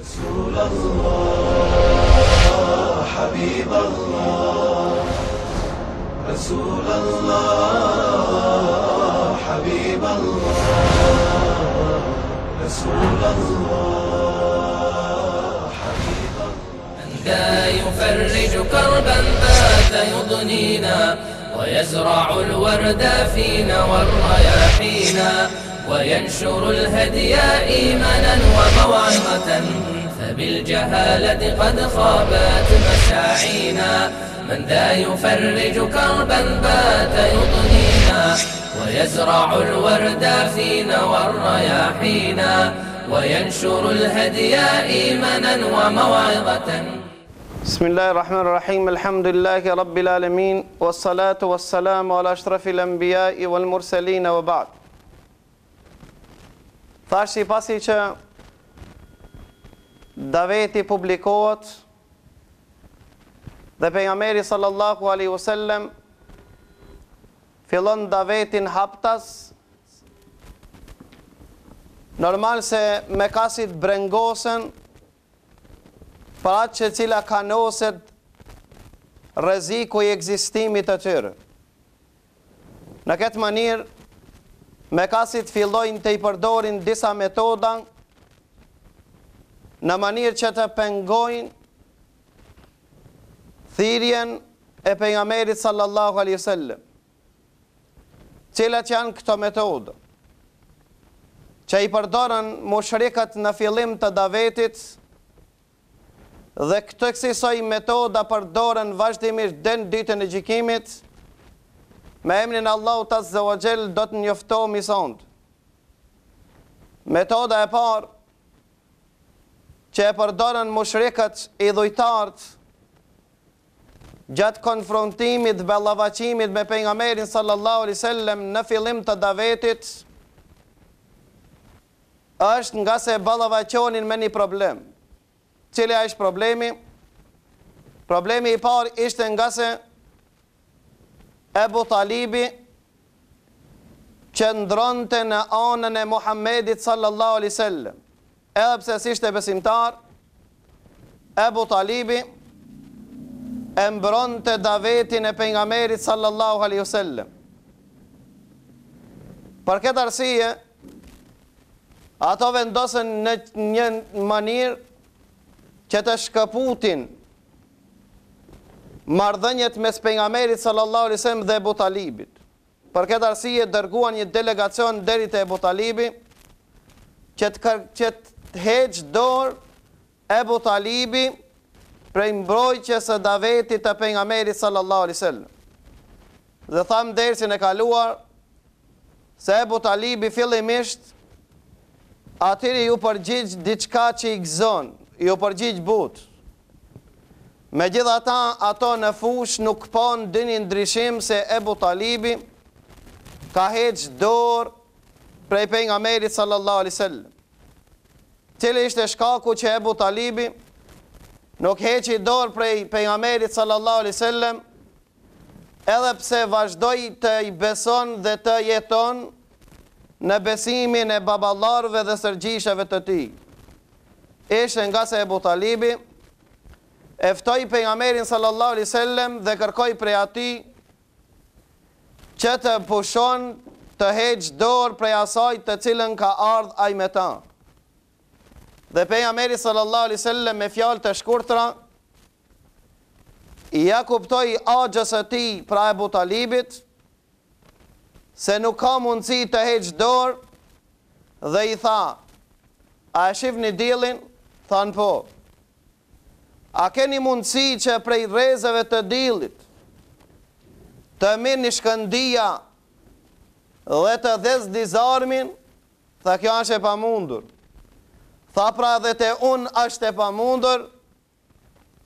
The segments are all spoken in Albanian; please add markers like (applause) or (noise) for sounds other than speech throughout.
رسول الله حبيب الله رسول الله حبيب الله رسول الله حبيب الله أنت يفرج كربا بات يضنينا ويزرع الورد فينا والرياحينا وينشر الهدي إيمانا وموعظة فبالجهالة قد خابت مساعينا من ذا يفرج كربا بات يطنينا ويزرع الورد فينا والرياحينا وينشر الهدي إيمانا وموعظة بسم الله الرحمن الرحيم الحمد لله رب العالمين والصلاة والسلام على أشرف الأنبياء والمرسلين وبعد Thashti pasi që daveti publikohet dhe për nga meri sallallahu alaihi sellem fillon davetin haptas normal se me kasit brengosen për atë që cila ka noset reziku i egzistimit të tyrë. Në këtë manirë Mekasit fillojnë të i përdorin disa metoda në manirë që të pengojnë thirjen e pengamerit sallallahu sallim, Cilat janë këto metoda? Që i përdorën mushrikat në fillim të davetit dhe këtë kësisoj metoda përdorën vazhdimisht dhe në dytën e gjikimit Me emnin Allahu Tazza wa Jell do të njoftohem i sond. Metoda e parë që e përdorën mushrikët i dhujtartë, gjatë konfrontimit dhe ballavaçimit me pejgamberin sallallahu alaihi wasallam në fillim të davetit është nga se balavacionin me një problem. Cili ai është problemi? Problemi i parë ishte nga se Ebu Talibi ndronëte në anën e Muhammedit sallallahu alaihi wasallam. Edhe pse ishte besimtar, Ebu Talibi e mbronëte davetin e pejgamberit sallallahu alaihi wasallam. Për këtë arsye, ato vendosen në një mënyrë që të shkëputin mardhënjet mes pengamerit sallallahu alaihi dhe Ebu Talibit. Për këtë arsije dërguan një delegacion dheri të Ebu Talibit, që të, kër, që të heqë dorë Ebu Talibit prej mbrojqës e davetit të pengamerit sallallahu alaihi Dhe thamë dherë si në kaluar, se Ebu Talibit fillimisht, atyri ju përgjigjë diçka që i gëzonë, ju përgjigjë butë. Me gjitha ta, ato në fush nuk pon dini ndryshim se Ebu Talibi ka heqë dorë prej për nga Merit sallallahu alisallam. Qëli ishte shkaku që Ebu Talibi nuk heqë dorë prej për nga Merit sallallahu alisallam edhe pse vazhdoj të i beson dhe të jeton në besimin e baballarve dhe sërgjishave të ti. Ishte nga se Ebu Talibi eftoj për nga merin sallallahu alai sallem dhe kërkoj prej ati që të pushon të heqë dorë prej asaj të cilën ka ardhë ajme ta. Dhe për nga merin sallallahu alai sallem me fjalë të shkurtra, i ja kuptoj a gjësë ti pra e bu se nuk ka mundësi të heqë dorë, dhe i tha, a e shifë një dilin, thanë po, A keni mundësi që prej rezeve të dilit, të minë një shkëndia dhe të dhezë dizarmin, tha kjo është e pa mundur. Tha pra dhe të unë është e pa mundur,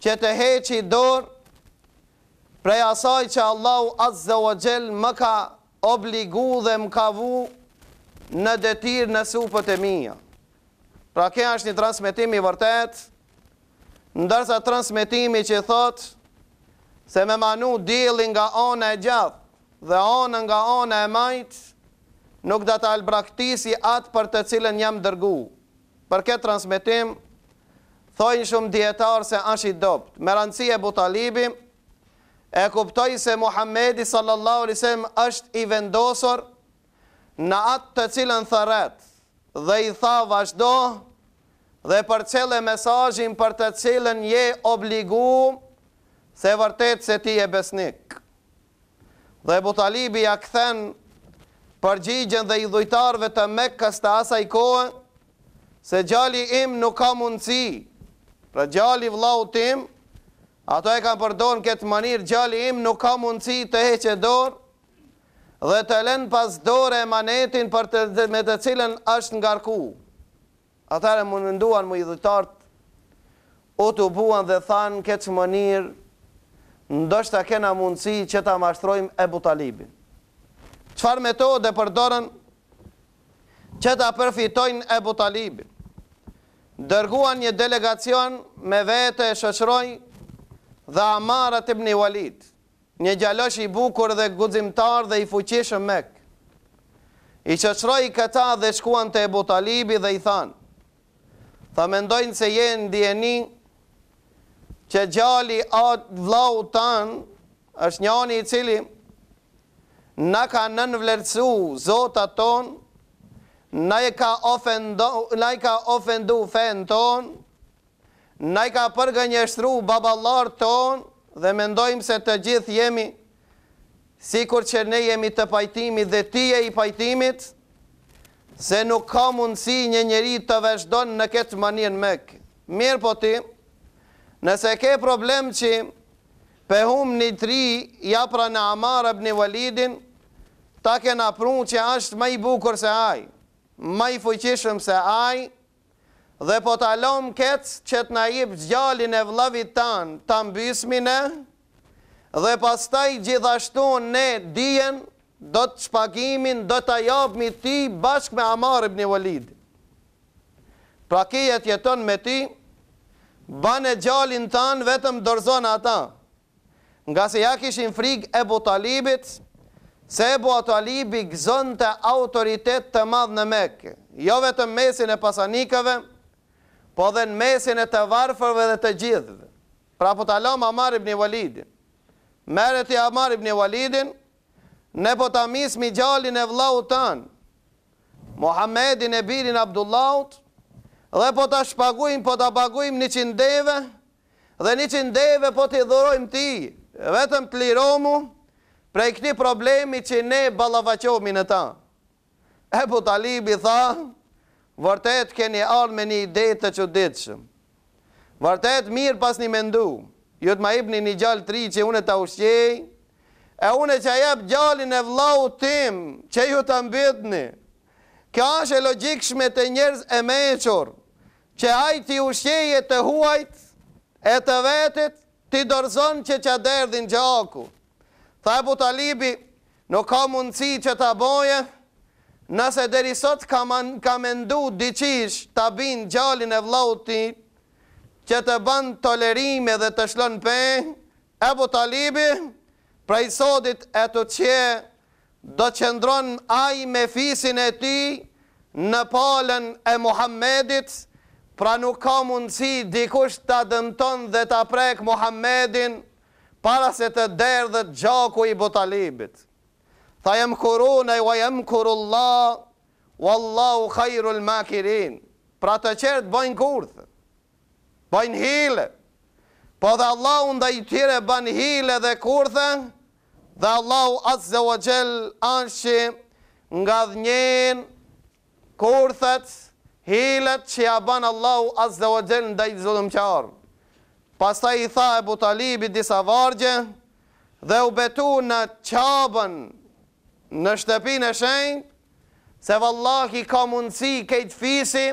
që të heqë i dorë prej asaj që Allahu Azze o Gjellë më ka obligu dhe më ka vu në detirë në supët e mija. Pra kja është një transmitimi i vërtetë, ndërsa transmitimi që thot se me manu dili nga anë e gjathë dhe anë nga anë e majtë, nuk da të albraktisi atë për të cilën jam dërgu. Për këtë transmitim, thojnë shumë djetarë se ashtë i dopt. Me rëndësi e Butalibi, e kuptoj se Muhammedi sallallahu risem është i vendosor në atë të cilën thëret dhe i tha vazhdojnë, dhe për cilë mesajin për të cilën je obligu, se vërtet se ti e besnik. Dhe Butalibi ja këthen përgjigjen dhe i dhujtarve të mekës të asaj kohe se gjali im nuk ka mundësi, pra gjali vlau tim, ato e kanë përdorën këtë mënirë, gjali im nuk ka mundësi të heqe dorë, dhe të lenë pas dore e manetin për të, me të cilën është ngarku. Atare më nënduan më i dhëtart, o të buan dhe thanë këtë që më njërë, kena mundësi që ta mashtrojmë e butalibin. Qëfar me to dhe përdorën që ta përfitojnë e butalibin? Dërguan një delegacion me vete e shëshrojnë dhe amara të bëni walitë, një gjalosh i bukur dhe guzimtar dhe i fuqishëm mekë. I shëshrojnë këta dhe shkuan të e butalibi dhe i thanë, Tha mendojnë se jenë djeni që gjali atë vlau tanë është një anë i cili në ka nën zota tonë, në i ka ofendu fenë tonë, në i ka përgënjështru baballar tonë dhe me se të gjithë jemi si kur që ne jemi të pajtimi dhe ti e i pajtimitë, se nuk ka mundësi një njëri të veshdon në këtë mënin me këtë. Mirë po ti, nëse ke problem që pehum një tri, japra në Amarab një validin, ta ke në prunë që ashtë maj bukur se aj, maj fuqishëm se aj, dhe po alom këtë që t'na i bë gjallin e vlavit tanë, ta ambysmine, dhe pastaj gjithashtu në ne dijen, do të shpagimin, do të jabëmi mi ti bashkë me Amar ibn i Walid. Pra kje jeton me ti, banë e gjallin tanë vetëm dorzon ata, nga se ja kishin frig e bu talibit, se e bu atalibi gëzën të autoritet të madhë në mekë, jo vetëm mesin e pasanikëve, po dhe në mesin e të varfërve dhe të gjithëve. Pra po talom Amar ibn i Walidin, Merët i Amar ibn i Walidin, ne po ta mismi gjallin e vlaut tënë, Mohamedin e birin Abdullaut, dhe po ta shpaguim, po ta paguim një qindeve, dhe një qindeve po t'i dhurojmë ti, vetëm të prej këti problemi që ne balavacomi në ta. Ebu Talibi tha, vërtet keni arë me një ide të që ditëshëm, vërtet mirë pas një mendu, ju të ma ibni një gjallë tri që une t'a ushqejë, e une që jep gjallin e vlau tim, që ju të mbitni, kjo është e logikshme të njerëz e meqor, që ajti ushjeje të huajt, e të vetit, ti dorzon që që derdhin gjaku. Tha e butalibi, nuk ka mundësi që të boje, nëse deri sot ka, man, ka mendu diqish të bin gjallin e vlau tim, që të ban tolerime dhe të shlon për, e butalibi, e butalibi, prej sotit e të qje, do qëndron aj me fisin e ti në palën e Muhammedit, pra nuk ka mundësi dikush të dëmton dhe të prek Muhammedin para se të derë dhe të gjaku i botalibit. Tha jem wa jem wallahu khairul makirin. Pra të qertë bëjnë kurthë, bëjnë hile, po dhe Allah unë dhe i tjire bëjnë hile dhe kurthën, dhe Allahu Azze o Gjell anëshi nga dhënjen kurthet hilet që ja ban Allahu Azze o Gjell nda i zullum qarë. Pasta i tha e butalibi disa vargje dhe u betu në qabën në shtepin e shenjë se vëllahi ka mundësi kejtë fisi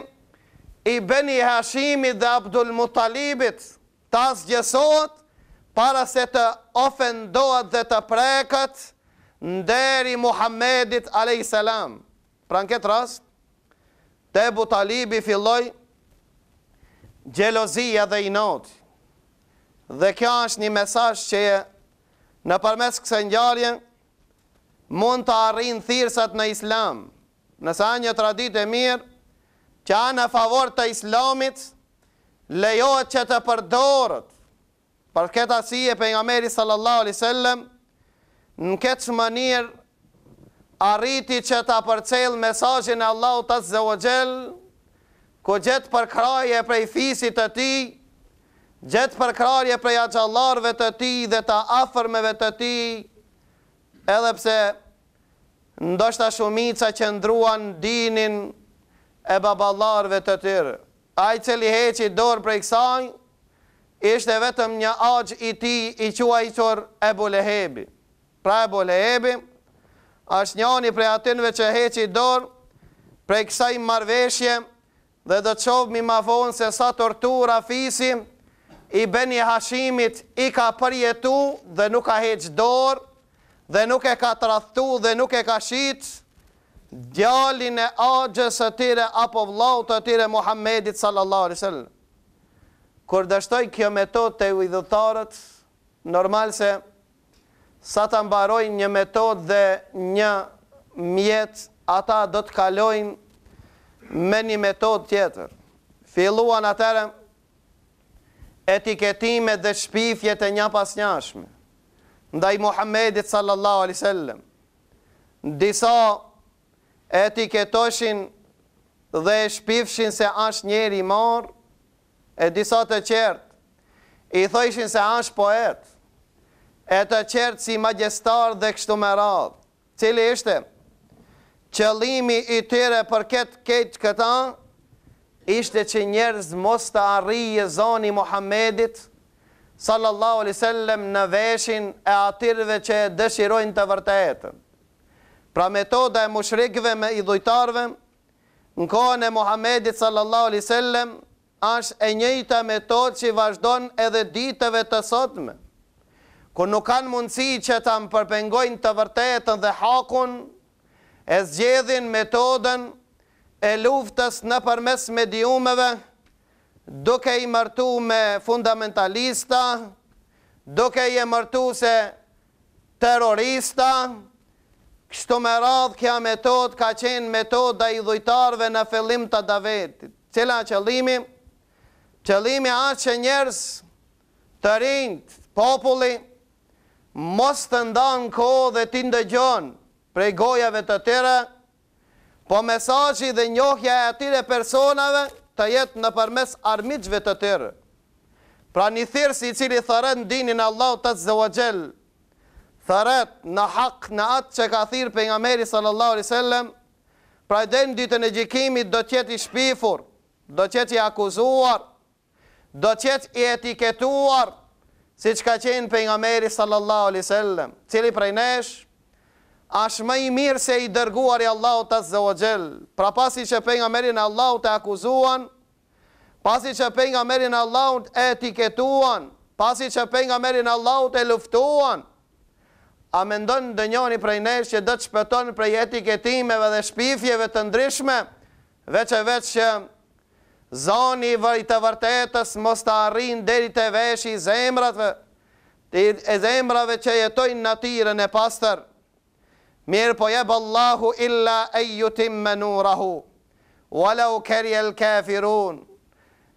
i beni hashimi dhe abdul mutalibit tas gjësot para se të ofendohet dhe të prekët nderi Muhammedit a.s. Pra në këtë rast, Tebu ebu talibi filloj gjelozia dhe inoti. Dhe kjo është një mesaj që në përmes këse njarje mund të arrinë thirsat në islam. Nësa një tradit e mirë që anë e favor të islamit lejohet që të përdorët Për këtë asije, për nga meri sallallahu alai në këtë që më arriti që ta përcelë mesajin e Allahu të zë o gjellë, ku për kraje prej fisit të ti, gjetë për kraje prej aqallarve të ti dhe të afermeve të ti, edhepse ndoshta shumica që ndruan dinin e baballarve të tyre. Ajë që li heqi dorë prej kësajnë, ishte vetëm një aq i ti i qua i qor Ebu Lehebi. Pra Ebu Lehebi, është një prej atinve që heqë i dorë, prej kësaj marveshje dhe dhe të qovë mi ma vonë se sa tortura fisi, i beni hashimit i ka përjetu dhe nuk ka heqë dorë, dhe nuk e ka trahtu dhe nuk e ka shitë, djalin e agjës të tire apo vlau të tire Muhammedit sallallahu alaihi sallam. Kër dështoj kjo metod të u idhëtarët, normal se sa të mbaroj një metod dhe një mjetë, ata do të kalojnë me një metod tjetër. Filuan atërë etiketime dhe shpifje të një pas njashme. Ndaj Muhammedit sallallahu alisallem, disa etiketoshin dhe shpifshin se ashtë njeri marë, e disa të qertë, i thëjshin se ash poet, e të qertë si magjestar dhe kështu me radhë, cili ishte, qëlimi i tyre për ketë ketë këta, ishte që njerëz mos të arrije zoni Muhammedit, sallallahu alisallem në veshin e atyrve që dëshirojnë të vërtetën. Pra metoda e mushrikve me idhujtarve, në kohën e Muhammedit sallallahu alisallem, është e njëjta metodë që i vazhdon edhe ditëve të sotme. Ku nuk kanë mundësi që ta më përpengojnë të vërtetën dhe hakun, e zgjedhin metodën e luftës në përmes mediumeve, duke i mërtu me fundamentalista, duke i e mërtu se terrorista, kështu me radhë kja metodë ka qenë metoda i dhujtarve në fillim të davetit. Cila Cila qëllimi? Qëllimi është që njerës, të rinj, populli mos të ndan kohë dhe t'i ndëgjonë prej gojave të tjera, po mesazhi dhe njohja e atyre personave të jetë në përmes armiqve të tërë. Pra një thyrës i cili thërët në dinin Allah të të zëvajgjel, thërët në hak në atë që ka thyrë për nga meri sënë Allah Pra i denë dy të në gjikimit do tjetë i shpifur, do tjetë i akuzuar, do qëtë i etiketuar si që ka qenë për nga meri sallallahu alisallem, cili prej nesh, ashtë më i mirë se i dërguar i Allahu të zëvëgjel, pra pasi që për nga meri në Allahu të akuzuan, pasi që për nga meri në Allahu të etiketuan, pasi që për nga meri në Allahu të luftuan, a mendon ndonë dë njoni prej nesh që dëtë shpëton prej etiketimeve dhe shpifjeve të ndryshme, veç e veç që zoni të vërtetës mos të arrinë deri të veshë i zemratve, e zemrave që jetojnë natyren e pastër. Mirë po jebë Allahu illa e jutim me nurahu, wala u lë kefirun.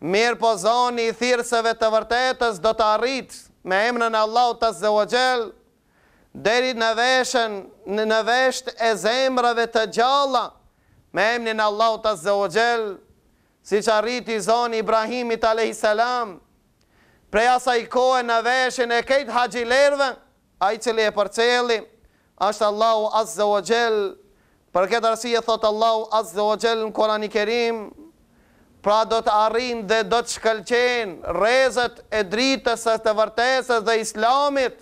Mirë po zoni i thirësëve të vërtetës do të arritë me emnën Allah të zëvëgjel, deri në veshën, në vesht e zemrave të gjalla, me emnin Allah të zëvëgjel, si që arriti zonë Ibrahimit a.s. Preja sa i kohë në veshën e kejtë haqilerve, a i cili e për qëli, ashtë Allahu azze o gjellë, për këtë arsi e thotë Allahu azze o gjellë në kurani kerim, pra do të arrin dhe do të shkëlqen rezët e dritës e të vërtesës dhe islamit,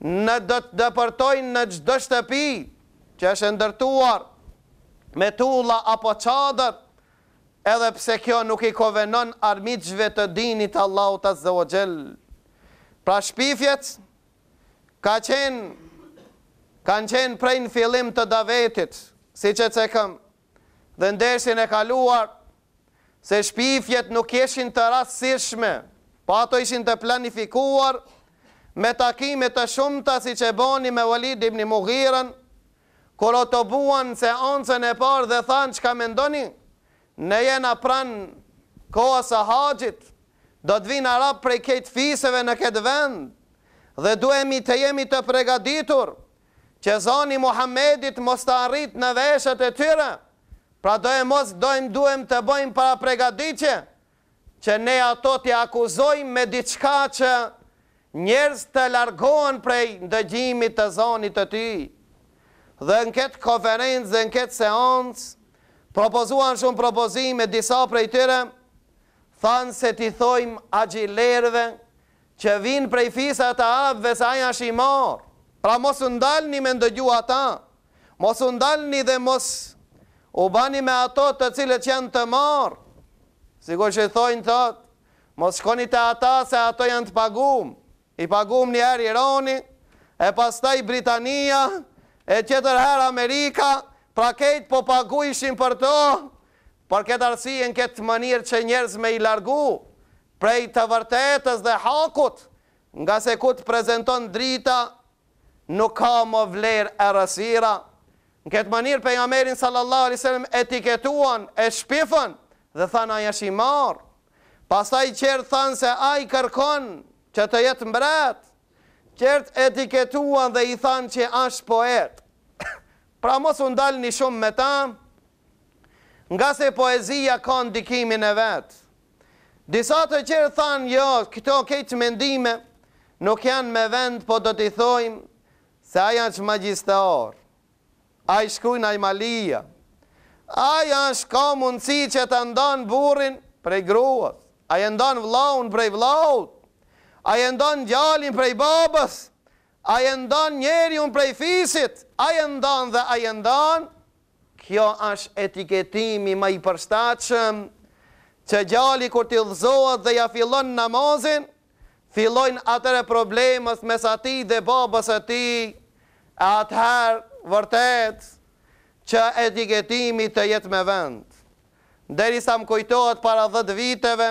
në do të dëpërtojnë në gjdo shtëpi, që është ndërtuar me tulla apo qadër, edhe pse kjo nuk i kovenon armitëshve të dinit Allah të o gjell. Pra shpifjet, ka qenë, kanë qenë në filim të davetit, si që të sekëm, dhe ndeshin e kaluar, se shpifjet nuk eshin të rasishme, pa po ato ishin të planifikuar, me takime të shumëta si që boni me Walid ibn i kur o të buan se onësën e parë dhe thanë që ka mendoni, ne jena pran koha sa haqit, do të vinë arab prej ketë fiseve në këtë vend, dhe duemi të jemi të pregaditur, që zoni Muhammedit mos të arrit në veshët e tyre, pra do e mos dojmë duem të bojmë para pregaditje, që ne ato të akuzojmë me diçka që njerës të largohen prej ndëgjimit të zonit të ty. Dhe në këtë konferenës dhe në këtë seancë, Propozuan shumë propozim e disa prej tyre, thanë se ti thojmë agjilerve, që vinë prej fisa të avë dhe sa janë shimor, pra mos ndalni me ndëgju ata, mos ndalni dhe mos u bani me ato të cilët që janë të marë, si që thojnë thot, mos shkoni të ata se ato janë të pagum, i pagum një erë i roni, e pas taj Britania, e qëtër herë Amerika, e qëtër herë Amerika, pra kejt po pagu ishim për to, për këtë në këtë mënirë që njerëz me i largu, prej të vërtetës dhe hakut, nga se ku të prezenton drita, nuk ka më vlerë e rësira. Në këtë mënirë për nga merin sallallahu alisem etiketuan, e shpifën, dhe thana jash i marë. Pastaj qërë thanë se a i kërkon që të jetë mbretë, qërët etiketuan dhe i thanë që ashtë poetë. Pra mos u ndalni një shumë me ta, nga se poezia ka ndikimin e vetë. Disa të qërë thanë, jo, këto keqë mendime, nuk janë me vend, po do t'i thojmë, se ai janë që Ai gjistë orë, a i shkujnë a i malia, a janë shka mundësi që të ndonë burin prej gruës, a janë ndonë vlaun prej vlaut, a janë ndonë gjallin prej babës, a e ndon njeri unë prej fisit, a e ndon dhe a e ndon, kjo është etiketimi ma i përstachëm, që gjali kur t'i dhëzohet dhe ja fillon namazin, fillojnë atëre problemës mes ati dhe babës ati, atëherë vërtet që etiketimi të jetë me vend. Deri sa më kujtohet para dhët viteve,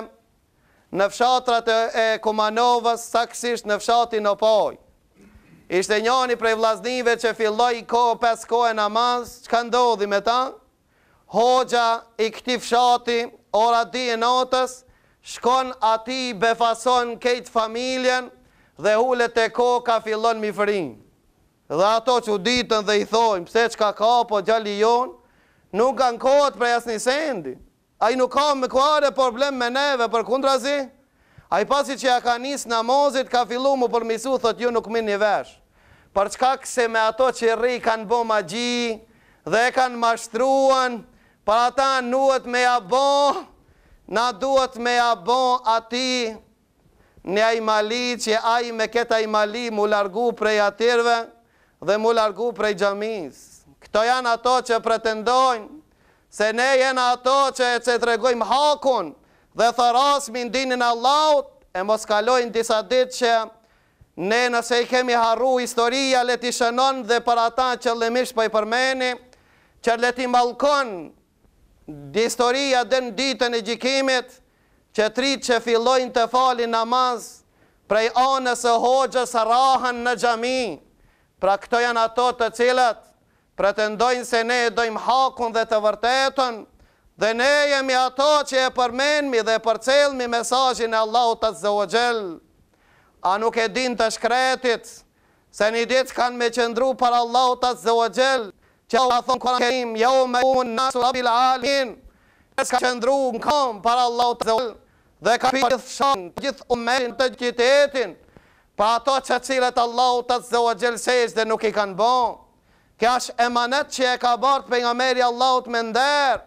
në fshatrat e komanovës, saksisht në fshatin o pojë, Ishte njani prej vlaznive që filloj i ko pes ko e namaz, që ka ndodhi me ta, hoxha i këti fshati, ora di e notës, shkon ati i befason kejt familjen, dhe hullet e ko ka fillon mi frim. Dhe ato që ditën dhe i thojnë, pse që ka ka po gjalli jonë, nuk kanë kohët prej asni sendi. A i nuk ka me kuare problem me neve për zi? a i pasi që ja ka njës namazit, ka fillu mu përmisu, thot ju nuk min një vesh për çka këse me ato që i rri kanë bo ma gji dhe e kanë mashtruan, për ata nuhet me abo, na duhet me abo ati një ajmali që aj me këta ajmali mu largu prej atirve dhe mu largu prej gjamiës. Këto janë ato që pretendojnë, se ne jenë ato që e që të regojmë hakun dhe thërasmi ndinin Allahut e mos kalojnë disa ditë që Ne nëse i kemi harru historia, leti shënon dhe për ata që lëmish për po i përmeni, që leti malkon dhe historia dhe në ditën e gjikimit, që tritë që fillojnë të fali namaz, prej anës e hoqës rahën në gjami, pra këto janë ato të cilat, pretendojnë se ne dojmë hakun dhe të vërtetën, dhe ne jemi ato që e përmenmi dhe përcelmi mesajin e Allahut të zëvëgjelë, a nuk e din të shkretit, se një ditë kanë me qëndru për Allah të zë o gjelë, që a thonë kërën kërim, jo me unë nasu rabil alin, e s'ka qëndru në kam për Allah të zë o gjelë, dhe ka për gjithë shanë, të gjithetin, pa ato që cilët Allah të zë o gjelë sejsh dhe nuk i kanë bon, kja është emanet që e ka bërt për nga meri Allah të menderë,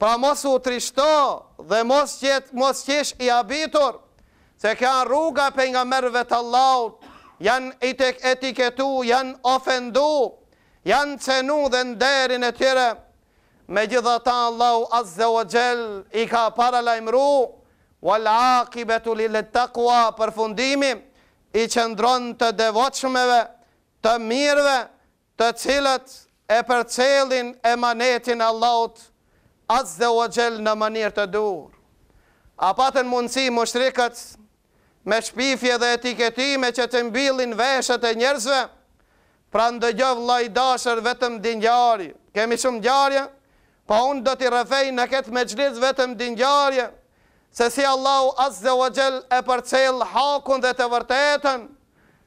pra mos u trishto dhe mos qesh i abitur, se kja rruga për nga mërëve të laut, janë etiketu, janë ofendu, janë cenu dhe nderin e tjere, me gjitha ta Allahu azze o Gjell, i ka paralajmru, wal akibetu li le takua për fundimi, i qëndron të devoqmeve, të mirëve, të cilët e për cilin e manetin Allahut, azze o Gjell në manir të dur. A patën mundësi më shrikët, me shpifje dhe etiketime që të mbilin veshët e njerëzve, pra ndëgjov lajdashër vetëm dinjarje. Kemi shumë djarje, pa po unë do t'i rëfej në ketë me gjlitë vetëm dinjarje, se si Allahu azze o gjell e për cilë hakun dhe të vërtetën,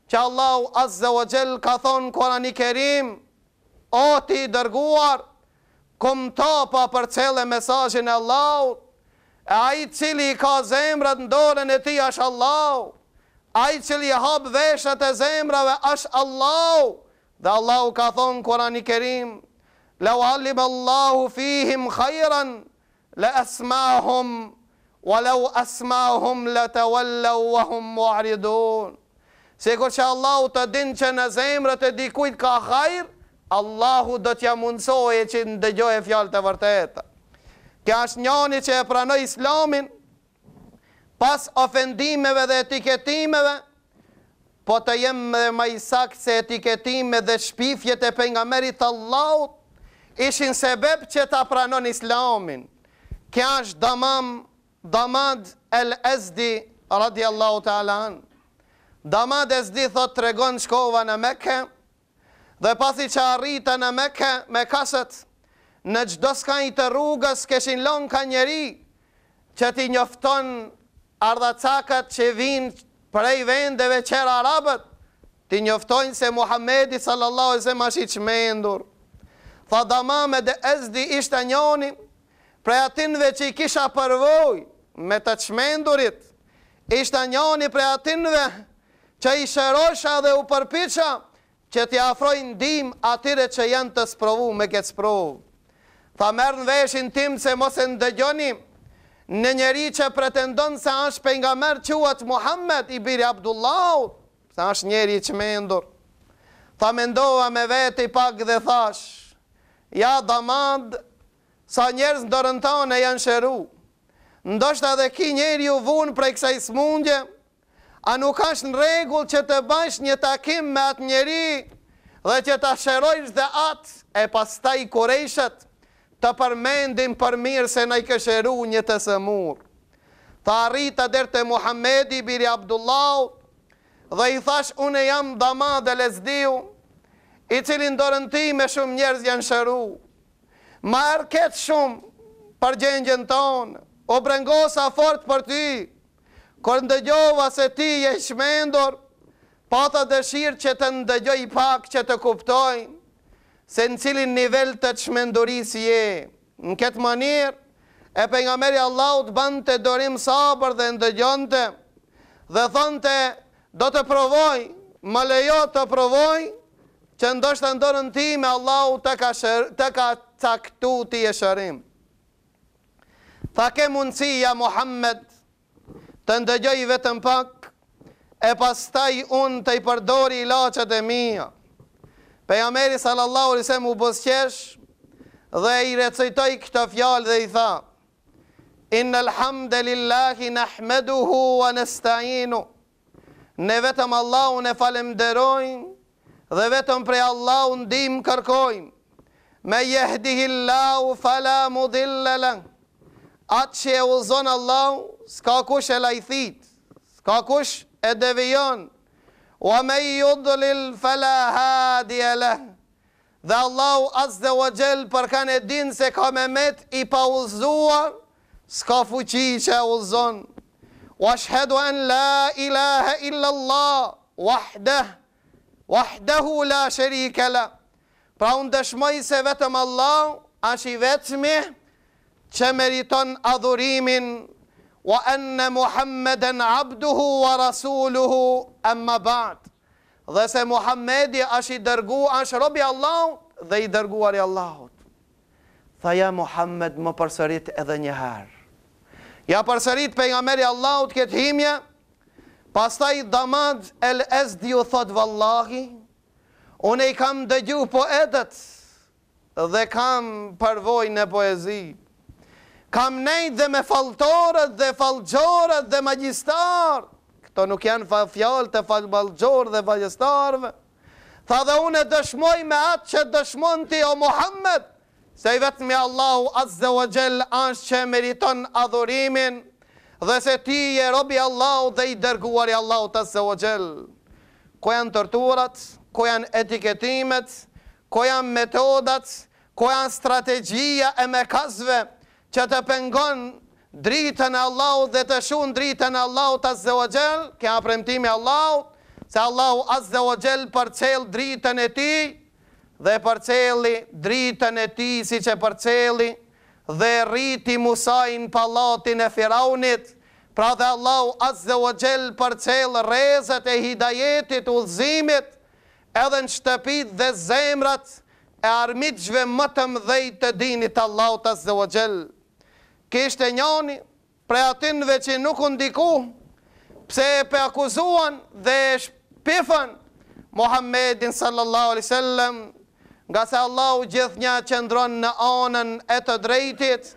që Allahu azze o gjell ka thonë kona një kerim, o ti dërguar, kumë ta pa për cilë e mesajin e laut, e aji cili i ka zemrat ndoren e ti është Allah, aji cili i hap veshët e zemrave është Allah, dhe Allahu ka thonë kurani kerim, leu halim Allahu fihim khajran, le esmahum, wa leu esmahum le te wellew wa hum muaridun, Se kur që Allahu të din që në zemrët e dikujt ka khajr, Allahu do t'ja mundsoje që ndëgjoj e fjallë të vërteta. Kja është njani që e pranoj islamin, pas ofendimeve dhe etiketimeve, po të jemë dhe ma isak se etiketime dhe shpifjet e pengamerit të laut, ishin sebeb që ta pranon islamin. Kja është damam, damad el ezdi, radiallahu talan. Damad ezdi thot të regon shkova në meke, dhe pasi që arrita në meke, me kasët, në gjdo s'ka i të rrugës këshin lonë ka njeri që ti njofton ardhacakat që vinë prej vendeve qera arabët, ti njoftojnë se Muhammedi sallallahu e se ma shi që mendur. Tha damame dhe ezdi ishte njoni, prej atinve që i kisha përvoj me të që mendurit, ishte njoni prej atinve që i shërosha dhe u përpicha që ti afrojnë dim atire që janë të sprovu me këtë sprovu. Tha mërë në veshin tim se mos e ndëgjoni në njeri që pretendon se ashtë për nga merë quat Muhammed i biri Abdullahu, se ashtë njeri që me ndur. Tha me ndoha me veti pak dhe thash, ja damad, sa njerës në dorën tonë janë shëru, ndoshta adhe ki njeri u vunë prej kësaj smundje, a nuk ashtë në regull që të bash një takim me atë njeri dhe që të shërojsh dhe atë e pastaj korejshet, të përmendim për mirë se në i kësheru një të sëmur. Ta rita dherë të Muhammedi, Biri Abdullahu, dhe i thash une jam dhama dhe lezdiu, i cilin dorën ti me shumë njerëz janë shëru. Ma erket shumë për gjengjën tonë, o brengosa fort për ty, kër ndëgjova se ti e shmendor, pata dëshirë që të ndëgjoj pak që të kuptojnë, se në cilin nivel të qmendurisë je, në këtë manirë, e për nga meri Allahut bënd të dorim sabër dhe ndëgjonte, dhe thonë të do të provoj, më lejo të provoj, që ndoshtë të ndonë në ti me Allahut të ka caktu të i e shërim. Tha ke mundësi, ja Muhammed, të ndëgjoj vetën pak, e pas taj unë të i përdori ilacet e mija, pe sallallahu alaihi wasallam u bosqesh dhe i recitoj këta fjallë dhe i tha, Innal lhamde lillahi wa hua ne vetëm allahu e falemderojnë dhe vetëm prej allahu ndimë kërkojnë, me jahdihillahu falamu dhillalënë, atë që e uzonë allahu, s'ka kush e lajthit, s'ka kush e devionë, Wa me i udhlil fela hadi Dhe Allahu az dhe o gjel për kanë e din se ka me met i pa uzua, s'ka fuqi që e uzon. Wa shhedu en la ilaha wahdeh, wahdehu la Pra unë dëshmoj se vetëm Allah, ashtë i vetëmi që meriton adhurimin, wa anna Muhammeden abduhu wa rasuluhu emma ba'd. Dhe se Muhammedi ashtë i dërgu, ashtë robja Allahut dhe i dërguar i Allahut. Tha ja Muhammed më përsërit edhe njëherë. Ja përsërit për nga meri Allahut këtë himje, pastaj damad el esdi u thotë vallahi, une i kam dëgju edet dhe kam përvoj në poezit kam nejt dhe me faltorët dhe falgjorët dhe magjistarë, këto nuk janë fjallë të falbalgjorë dhe magjistarëve, tha dhe unë e dëshmoj me atë që dëshmon ti o Muhammed, se i vetëmi Allahu azze o gjellë ashtë që meriton adhurimin, dhe se ti e robi Allahu dhe i dërguar i Allahu të azze o gjellë. Ko janë tërturat, ko janë etiketimet, ko janë metodat, ko janë strategjia e me kazve, që të pengon dritën e Allahu dhe të shun dritën e Allahu të azze o gjelë, këja premtimi Allahut, se Allahu azze o gjelë për dritën e ti, dhe përceli dritën e ti si që përceli dhe rriti musajnë palatin e firaunit, pra dhe Allahu azze o gjelë përcel qelë rezët e hidajetit u zimit, edhe në shtëpit dhe zemrat e armijve më të mdhejt të dinit Allahu azze o gjellë e njoni pre atinve që nuk ndiku, pse e pe akuzuan dhe shpifën Muhammedin sallallahu alisallem, nga se Allahu gjithnja qëndron në anën e të drejtit,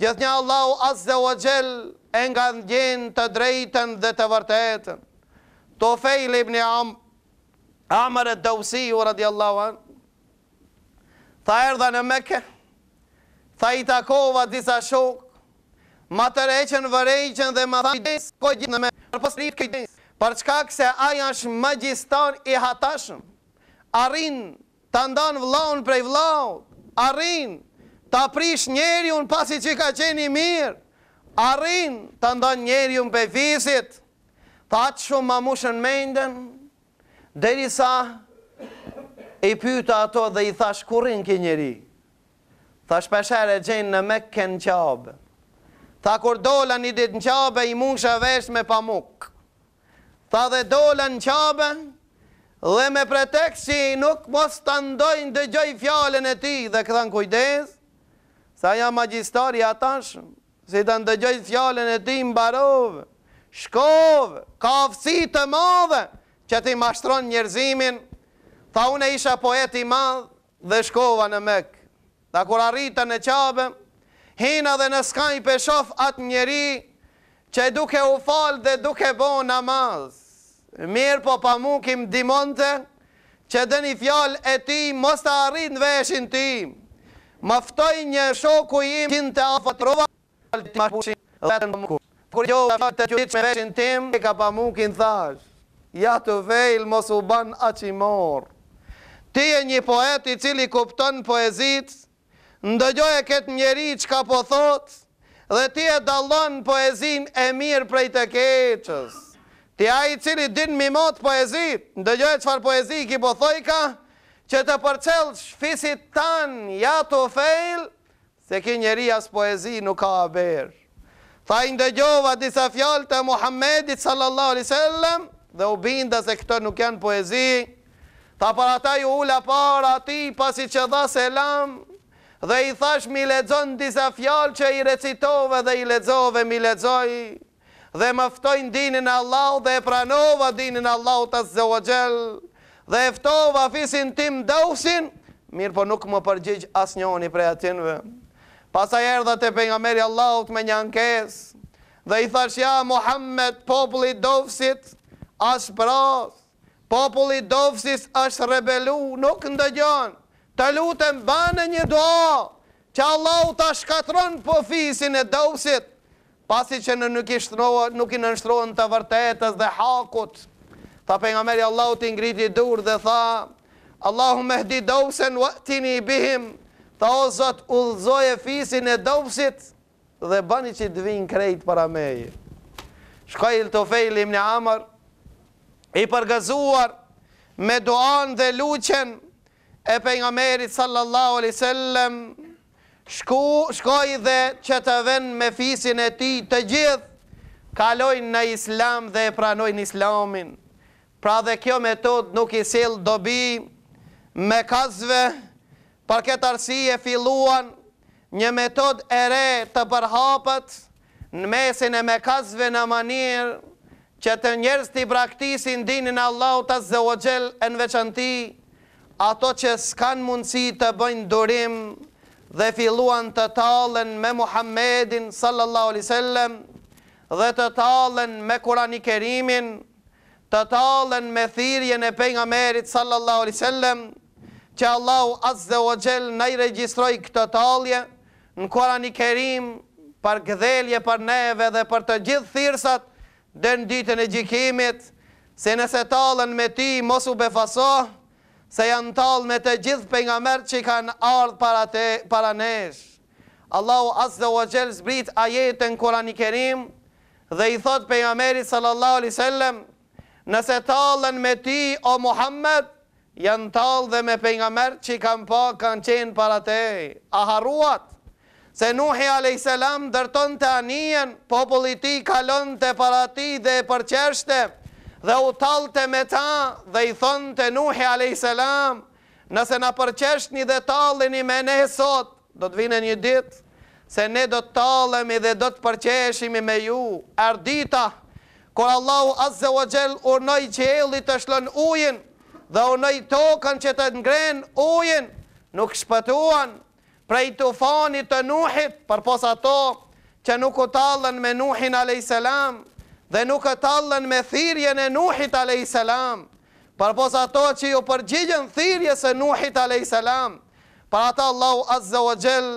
gjithnja Allahu asë dhe u gjellë e nga në gjenë të drejten dhe të vërtetën. To fejl ibn Am, Amr e Dawsi, u radiallahu anë, tha erdha në meke, tha i takova disa shokë, ma të reqen vërejqen dhe ma thamjës, ko gjithë në me përpësrit këjtës, për çka këse aja është magjistar i hatashëm, arrin të ndonë vlaun prej vlaun, arrin të aprish njeri unë pasi që ka qeni mirë, arrin të ndonë njeri unë për visit, ta që shumë ma mushën mendën, deri sa i pyta ato dhe i thash kurin kë njeri, thash pëshere gjenë në me kënë qabë, Tha kur dola një ditë në qabe, i mungësha vesh me pamuk. Tha dhe dola në qabe, dhe me pretek që nuk mos të ndojnë dhe gjoj fjallën e ti, dhe në kujdes, sa ja magjistari atash, si të ndëgjoj fjallën e ti më barovë, shkovë, kafësi të madhe, që ti mashtron njerëzimin, tha une isha poeti madhe, dhe shkova në mekë. Tha kur arritën e qabëm, hina dhe në skaj peshof atë njeri që duke u falë dhe duke bo namaz. Mirë po pa mu kim dimonte që dhe një fjallë e ti mos të arrit në veshin ti. Maftoj një shoku im kinë të afatrova të mashpushin dhe të në mëku. Kur jo të fjallë të gjithë me veshin tim, e ka pa mu kim thash. Ja të vejlë mos u ban aqimorë. Ti e një poet i cili kupton poezitë, ndëgjoj e këtë njeri që ka po thot, dhe ti e dalon poezin e mirë prej të keqës. Ti a i cili din mi mot poezi, ndëgjoj e që poezi ki po thoj ka, që të përcelë shfisit tanë ja të fejlë, se ki njeri as poezi nuk ka a berë. Tha i ndëgjova disa fjallë të Muhammedit sallallahu alai dhe u binda se këto nuk janë poezi, tha për ata ju ula para ti, pasi që dha selam, dhe i thash mi ledzon disa fjalë që i recitove dhe i ledzove, mi ledzoj dhe mëftojnë dinin Allah dhe e pranova dinin Allah të zëvëgjel dhe eftova fisin tim dausin, mirë po nuk më përgjigj as njoni prej atinve. Pasa erdha të pengameri Allah të me një ankes dhe i thash ja Muhammed populli dausit ashtë pras, populli dausis ashtë rebelu, nuk ndëgjonë të lutëm banë një do, që Allah u të shkatron pofisin e dosit, pasi që në nuk i nënshtrojnë të vërtetës dhe hakut, ta për nga meri Allah u të ngriti dur dhe tha, Allahu me hdi dosen vëtin i bihim, ta o zot u dhëzoj e fisin e dosit, dhe bani që të vinë krejt para meje. Shkaj il të fejlim një amër, i përgëzuar me doan dhe luqen, e për nga merit sallallahu alisallem, shkoj dhe që të ven me fisin e ti të gjithë, kalojnë në islam dhe e pranojnë islamin. Pra dhe kjo metod nuk i sil dobi me kazve, për këtë arsije filuan një metod ere të përhapët në mesin e me kazve në manirë që të njerës të i praktisin dinin Allah të zëvogjel e në veçanti ato që s'kan mundësi të bëjnë durim dhe filluan të talen me Muhammedin sallallahu alai dhe të talen me Kurani Kerimin, të talen me thirjen e pej merit sallallahu alai që Allahu azze dhe o gjel në i registroj këtë talje në Kurani Kerim për gëdhelje për neve dhe për të gjithë thirsat dhe në ditën e gjikimit se nëse talen me ti mos u befasohë se janë talë me të gjithë për nga mërë që i kanë ardhë para nesh. Allahu asë dhe o gjelë zbrit a jetën kura një kerim dhe i thot për nga mërë sallallahu alai sallem nëse talën me ti o Muhammed janë talë dhe me për nga mërë që i kanë pa kanë qenë para te. A haruat se nuhi alai dërton të anien populli ti kalon të para ti dhe përqershtem dhe u talte me ta dhe i thonë të Nuhi a.s. Nëse në përqeshtni dhe talini me ne sot, do të vine një ditë, se ne do të talemi dhe do të përqeshimi me ju, ardita, kur Allahu azze o gjell urnoj qëllit të shlën ujin, dhe urnoj tokën që të ngren ujin, nuk shpëtuan prej të fanit të nuhit, për posa to që nuk u talën me nuhin a.s dhe nuk e tallën me thirrjen e Nuhit alayhis salam. Për pos ato që ju përgjigjen thirrjes së Nuhit alayhis salam, për ata Allahu azza wa jall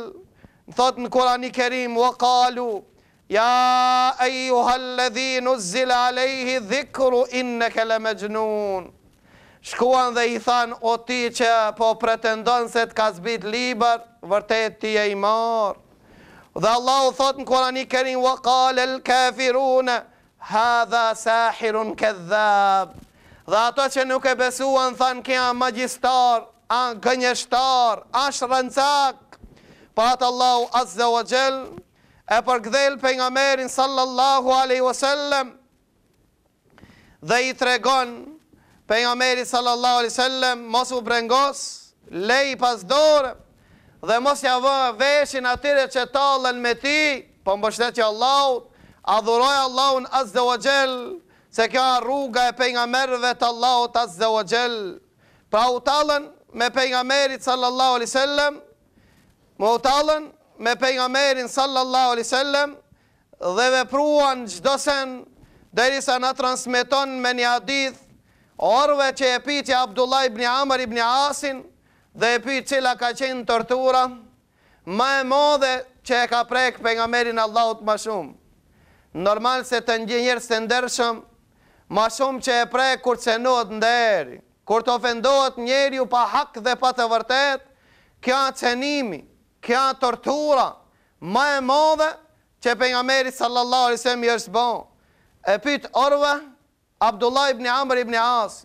thot në Kur'anin e Kerim wa qalu ya ayuha alladhi nuzila alayhi dhikru innaka lamajnun. Shkuan dhe i than o ti që po pretendon se të ka zbrit libër, vërtet ti je i marr. Dhe Allahu thot në Kur'anin e Kerim wa qala al-kafiruna Hadha sahirun këdhëb Dhe ato që nuk e besuan Thanë këja magjistar A gënjështar ashtë shrëncak Pa atë Allahu azze o gjell E për gdhel për nga merin Sallallahu aleyhi wasallem Dhe i tregon Për nga merin Sallallahu aleyhi wasallem Mos u brengos Lej pas dore Dhe mos ja vë veshin atyre që talën me ti Po mbështetja bështetja Allahut adhuroj Allahun azze o gjell, se kjo rruga e pe nga merve të Allahot azze o gjell. Pra u talën me pe nga merit sallallahu alisallem, më u talën me pe nga merin sallallahu alisallem, dhe vepruan gjdo sen, dheri sa na transmiton me një adith, orve që e piti Abdullah ibn Amr ibn Asin, dhe e piti cila ka qenë tortura, ma e modhe që e ka prek për nga merin Allahut ma shumë normal se të një njërës të ndërshëm, ma shumë që e prej kur të senot ndërri, kur të ofendohet njëri pa hak dhe pa të vërtet, kja të senimi, kja tortura, ma e modhe që për nga meri sallallahu alai sallam bon, e pytë orve, Abdullah ibn Amr ibn As,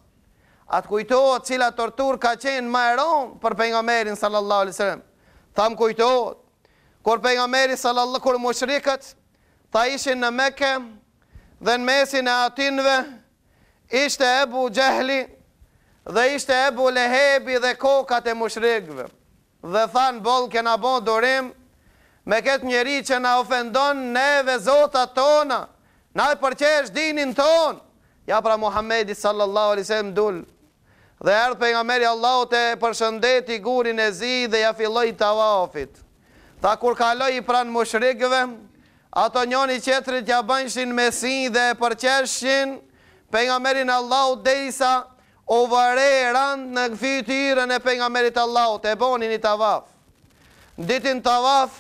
atë kujtojtë cila tortur ka qenë ma e ronë për për nga meri sallallahu alai sallam, thamë kujtojtë, Kër për nga meri sallallahu, kër më shrikët, ta ishin në meke dhe në mesin e atinve, ishte ebu gjehli dhe ishte ebu lehebi dhe kokat e mushrigve. Dhe thanë bolë këna bo dorim, me këtë njeri që na ofendon neve zotat tona, na e përqesh dinin ton, ja pra Muhammedi sallallahu alisem dulë, dhe ardhë për nga meri Allah të përshëndeti gurin e zi dhe ja filloj të avafit. Tha kur kaloj i pranë mushrigve, ato njoni qetërit ja banshin me si dhe e përqeshin, për nga merin Allahut dejsa, o vare e randë në fytyrën e për nga merit Allahut, e boni një tavaf. Ditin tavaf,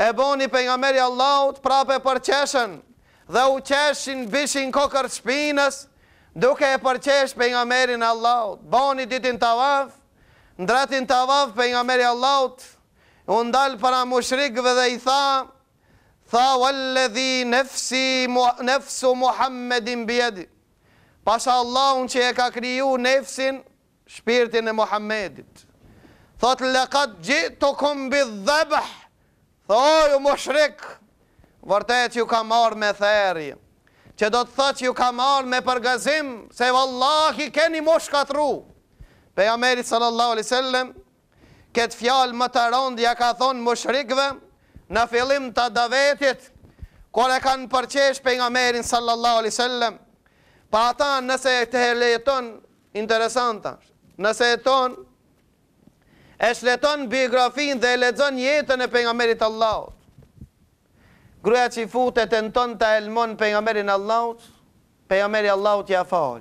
e boni për nga meri Allahut prape përqeshen, dhe u qeshin bishin kokër shpinës, duke e përqesh për nga merin Allahut. Boni ditin tavaf, ndratin tavaf për nga meri Allahut, u ndalë para mushrikve dhe i thamë, Tha, walledhi nefsu Muhammedin bjedi. Pasha Allahun që e ka kriju nefsin, shpirtin e Muhammedit. Tha, të lekat gjitë të kombi dhebëh. Tha, oju më shrikë, vërtet ju ka marë me theri. Që do të tha që ju ka marë me përgazim, se vëllahi keni më shkatru. Pe Ameri sallallahu alisallem, këtë fjalë më të rëndja ja ka thonë më në fillim të davetit, kore kanë përqesh për nga merin sallallahu alai sallem, pa ata nëse e të heleton, interesanta, nëse e ton, e shleton biografin dhe e ledzon jetën e për nga merit allaut, gruja që i futet e në ton të elmon për nga merin allaut, për nga merin allaut ja fal.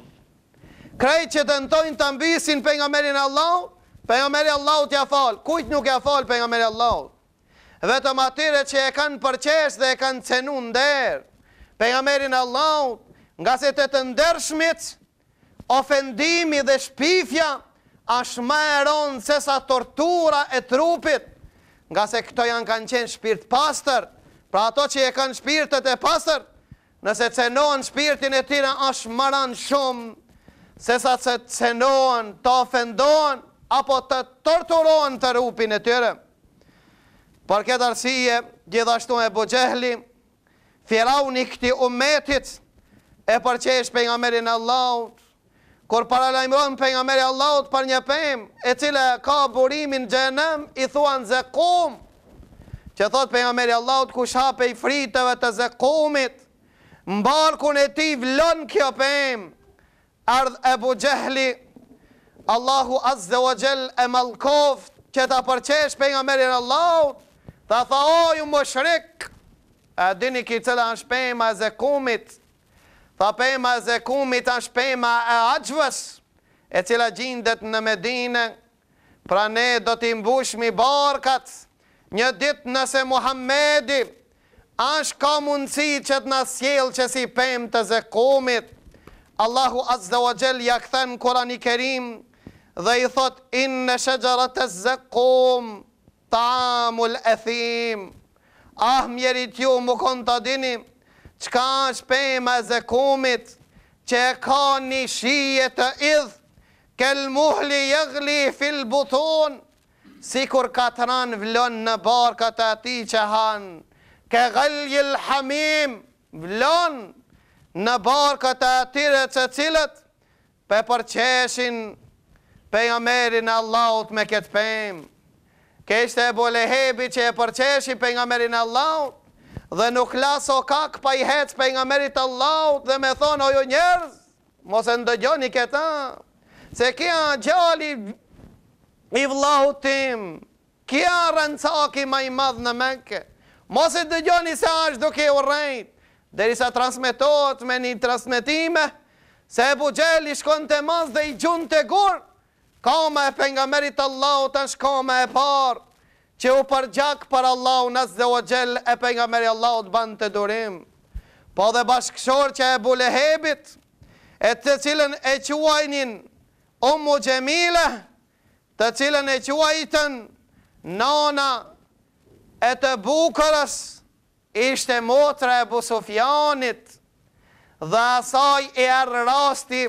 Krej që të nëtojnë të mbisin për nga merin allaut, për nga merin allaut ja fal, kujt nuk ja fal për nga merin allaut, vetëm atyre që e kanë përqesh dhe e kanë cenu ndërë. Për Allah, nga se të të ndërshmit, ofendimi dhe shpifja, ashtë ma e ronë se sa tortura e trupit, nga se këto janë kanë qenë shpirt pastër, pra ato që e kanë shpirtet e pastër, nëse cenohen shpirtin e tina ashtë maran shumë, se sa të cenon të ofendon, apo të torturohen të rupin e tyre. të Për këtë arsije, gjithashtu e bëgjehli, firavni këti umetit e përqesh për nga meri në laut, kur paralajmërojmë për nga meri allaut për një pëjmë, e cile ka burimin gjenëm, i thuan zekum, që thot për nga meri allaut ku shape i friteve të zekumit, mbarkun e ti vlon kjo pëjmë, ardh e bëgjehli, Allahu azze o gjell e malkoft, që ta përqesh për nga meri në laut, Tha tha o ju më shrek E dini ki cëla në shpejma e zekumit Tha pema e zekumit A shpejma e aqvës E cila gjindet në medine Pra ne do t'i mbush Mi barkat Një dit nëse Muhammedi Ash ka mundësi që të nësjel që si pëjmë të zekomit. Allahu azdhe o gjellë jakëthen kurani kerim dhe i thot inë në shëgjarët të zekomit tamul e thim, ah mjeri t'ju më konë të dini, qka e zekumit, që e ka një shije të idh, kel muhli jëgli fil buton, si kur katran vlon në barkët ati që han, ke gëlljil hamim vlon në barkët atire që cilët, pe përqeshin pe jamerin Allahut me këtë pëjmë. Kështë e hebi që e përqeshi për nga merin Allah dhe nuk laso kak pa i hec për nga merit Allah dhe me thonë ojo njerëz, mos e ndëgjoni këta, se kja gjali i vlahu tim, kja rëndësaki ma i madhë në meke, mos e ndëgjoni se ashtë duke u rejtë, derisa transmitot me një transmitime, se e bugjeli shkon të mazë dhe i gjun të gurë, kama e pengamerit Allah të është kama e parë, që u përgjak për Allah në zë o gjellë e pengamerit Allah të bandë të durim, po dhe bashkëshor që e bulehebit, e të cilën e quajnin umu gjemile, të cilën e quajten nana e të bukërës, ishte motra e busofianit, dhe asaj e arrasti,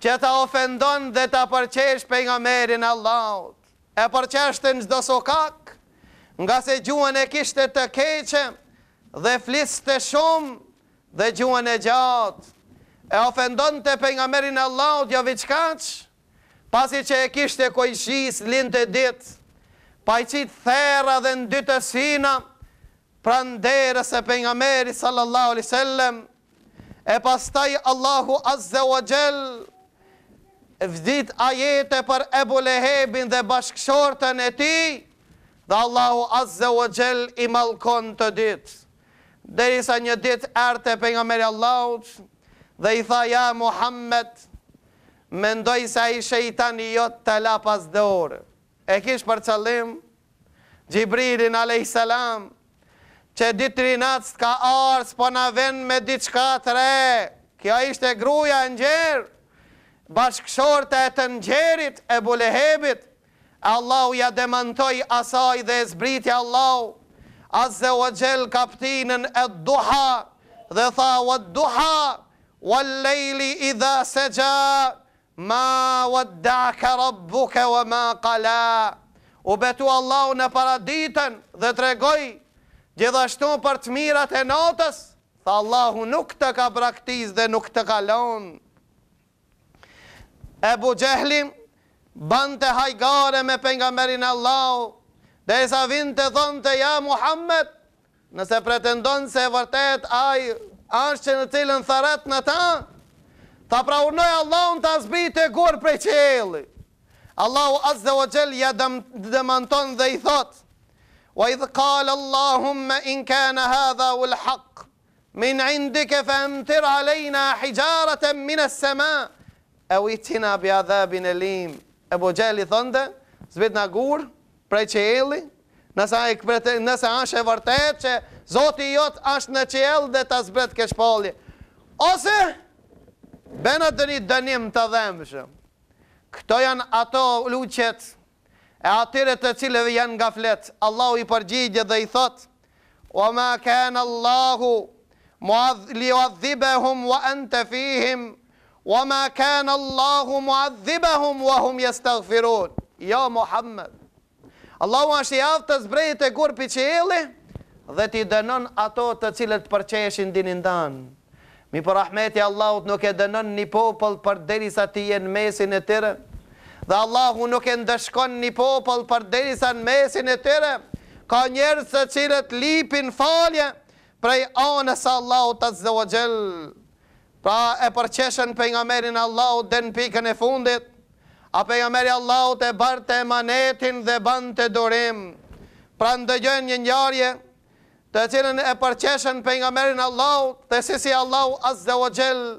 që ta ofendon dhe ta përqesh për nga merin e laut, e përqesh të në gjdo nga se gjuën e kishtë të keqe, dhe flisë të shumë, dhe gjuën e gjatë, e ofendon të për nga merin e jo vichkaq, pasi që e kishtë e kojshis, lindë e ditë, pa i qitë thera dhe në dy të sina, pra nderës e për nga meri sallallahu alisallem, e pastaj Allahu azze o gjellë, vzit ajete për Ebu Lehebin dhe bashkëshortën e ti, dhe Allahu Azze o Gjell i malkon të ditë. i sa një ditë erte për nga meri dhe i tha ja Muhammed, mendoj se a i shejtani jot të lapas dhe orë. E kish për qëllim, Gjibrilin a.s. që ditë rinatës ka arës, po na ven me diçka të re, kjo ishte gruja në bashkëshorët e të nxerit e bulehebit, Allahu ja demantoj asaj dhe zbritja Allahu, az dhe o gjelë kaptinën e duha, dhe tha o duha, o lejli i dha se gja, ma o da ka rabbuke o ma kala, u betu Allahu në paraditën dhe të regoj, gjithashtu për të mirat e notës, tha Allahu nuk të ka praktiz dhe nuk të kalonë, Ebu Gjehli Banë të hajgare me pengamberin Allah Dhe e sa vinë të thonë të ja Muhammed Nëse pretendonë se vërtet Ajë ashtë që në cilën thërat në ta pra Ta praurnoj Allah unë të azbi të gurë prej qëllë Allahu azze o gjellja dëmanton dhe i thot Wa idhë kalë Allahum in inkana hadha u lhaq Min indike fa emtir alejna hijjarët e minës e ujtina bja dhebin e lim. E bo gjeli thënde, zbit në gurë, prej qeli, nëse ashe e vërtet që zoti jot ashtë në qeli dhe të zbret këshpalli. Ose, benët dë një dënim të dhemëshëm. Këto janë ato luqet e atyre të cilëve janë nga fletë. Allahu i përgjidje dhe i thotë, o ma kenë Allahu, li o adhibehum, o fihim, Wa ma kan Allah mu'adhibahum wa hum yastaghfirun. Ya Muhammad. Allahu a shiaft zbrejte gur piçeli dhe ti dënon ato të cilët përqeshin dinin dan. Mi për rahmeti Allahut nuk e dënon ni popull për derisa ti jen mesin e tyre. Dhe Allahu nuk e ndëshkon ni popull për derisa në mesin e tyre. Ka njerëz të cilët lipin falje prej anës Allahut azza wa jall pra e përqeshen për nga merin Allahut dhe në pikën e fundit, a për nga meri Allahut e bërë të emanetin dhe bënë të dorim, pra ndëgjën një njarje, të cilën e përqeshen për nga merin Allahut, dhe si si as dhe o gjellë,